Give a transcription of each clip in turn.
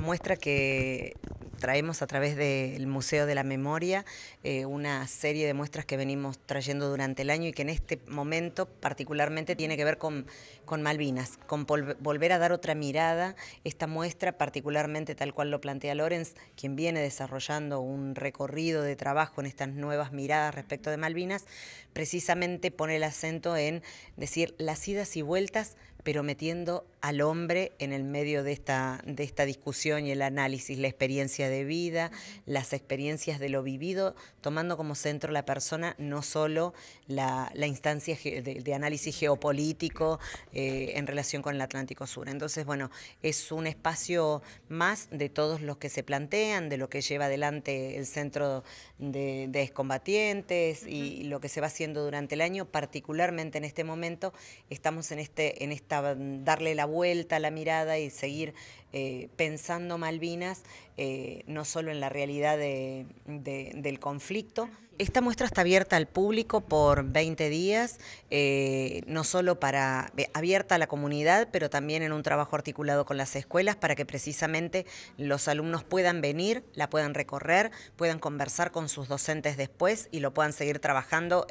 muestra que traemos a través del Museo de la Memoria, eh, una serie de muestras que venimos trayendo durante el año y que en este momento particularmente tiene que ver con, con Malvinas, con volver a dar otra mirada. Esta muestra, particularmente tal cual lo plantea Lorenz, quien viene desarrollando un recorrido de trabajo en estas nuevas miradas respecto de Malvinas, precisamente pone el acento en decir las idas y vueltas pero metiendo al hombre en el medio de esta, de esta discusión y el análisis, la experiencia de vida, las experiencias de lo vivido, tomando como centro la persona, no solo la, instancia de, análisis geopolítico eh, en relación con el Atlántico Sur. Entonces, bueno, es un espacio más de todos los que se plantean, de lo que lleva adelante el Centro de, de Excombatientes y lo que se va haciendo durante el año, particularmente en este momento, estamos en, este, en esta darle la vuelta a la mirada y seguir eh, pensando Malvinas, eh, no solo en la realidad del conflicto. Esta muestra está abierta al público por 20 días, eh, no solo para, abierta a la comunidad, pero también en un trabajo articulado con las escuelas para que precisamente los alumnos puedan venir, la puedan recorrer, puedan conversar con sus docentes después y lo puedan seguir trabajando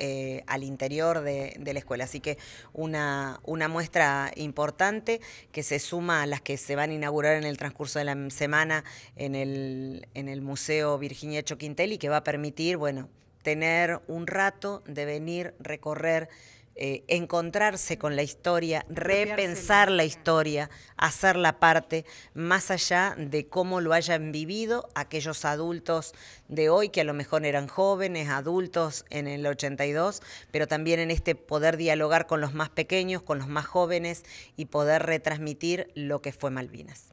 al interior de, la escuela. Así que una, una muestra importante que se suma a las que se van inaugurar en el transcurso de la semana en el, Museo Virginia Choquintel y que va a permitir, bueno, tener un rato de venir, recorrer eh, encontrarse con la historia, repensar la historia, hacerla parte, más allá de cómo lo hayan vivido aquellos adultos de hoy, que a lo mejor eran jóvenes, adultos en el 82, pero también en este poder dialogar con los más pequeños, con los más jóvenes y poder retransmitir lo que fue Malvinas.